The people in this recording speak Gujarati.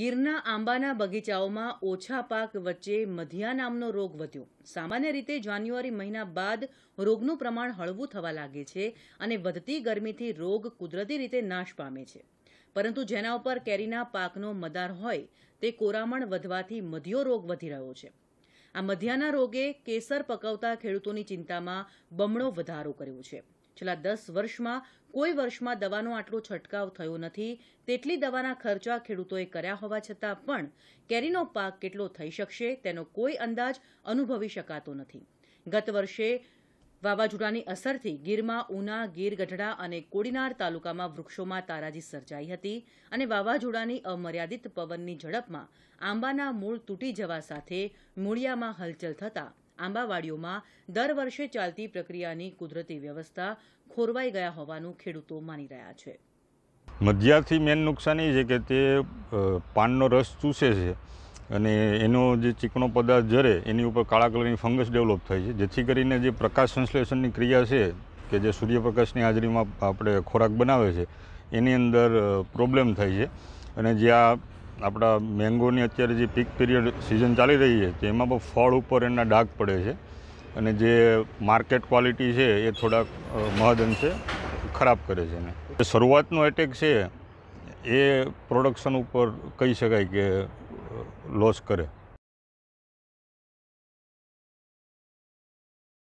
ગીરના આંબાના બગીચાઓમાં ઓછા પાક વચ્ચે મધિયા નામનો રોગ વધ્યો સામાન્ય રીતે જાન્યુઆરી મહિના બાદ રોગનું પ્રમાણ હળવું થવા લાગે છે અને વધતી ગરમીથી રોગ કુદરતી રીતે નાશ પામે છે પરંતુ જેના ઉપર કેરીના પાકનો મદાર હોય તે કોરામણ વધવાથી મધ્યો રોગ વધી રહ્યો છે આ મધ્યાના રોગે કેસર પકવતા ખેડૂતોની ચિંતામાં બમણો વધારો કર્યો છે છેલ્લા દસ વર્ષમાં કોઈ વર્ષમાં દવાનો આટલો છંટકાવ થયો નથી તેટલી દવાના ખર્ચા ખેડૂતોએ કર્યા હોવા છતાં પણ કેરીનો પાક કેટલો થઈ શકશે તેનો કોઈ અંદાજ અનુભવી શકાતો નથી ગત વર્ષે વાવાઝોડાની અસરથી ગીરમાં ઉના ગીર ગઢડા અને કોડીનાર તાલુકામાં વૃક્ષોમાં તારાજી સર્જાઈ હતી અને વાવાઝોડાની અમર્યાદિત પવનની ઝડપમાં આંબાના મૂળ તૂટી જવા સાથે મૂળિયામાં હલચલ થતાં આંબાવાડીઓમાં દર વર્ષે ચાલતી પ્રક્રિયાની કુદરતી વ્યવસ્થા ખોરવાઈ ગયા હોવાનું ખેડૂતો માની રહ્યા છે મધ્યાથી મેન નુકસાન એ છે કે તે પાનનો રસ ચૂસે છે અને એનો જે ચીકણો પદાર્થ જરે એની ઉપર કાળા કલરની ફંગસ ડેવલપ થાય છે જેથી કરીને જે પ્રકાશ સંશ્લેષણની ક્રિયા છે કે જે સૂર્યપ્રકાશની હાજરીમાં આપણે ખોરાક બનાવે છે એની અંદર પ્રોબ્લેમ થાય છે અને જે આ આપણા મેંગોની અત્યારે જે પીક પીરિયડ સિઝન ચાલી રહી છે તેમાં પણ ફળ ઉપર એના ડાઘ પડે છે અને જે માર્કેટ ક્વોલિટી છે એ થોડાક મહદ અંશે ખરાબ કરે છે એને શરૂઆતનો એટેક છે એ પ્રોડક્શન ઉપર કહી શકાય કે લોસ કરે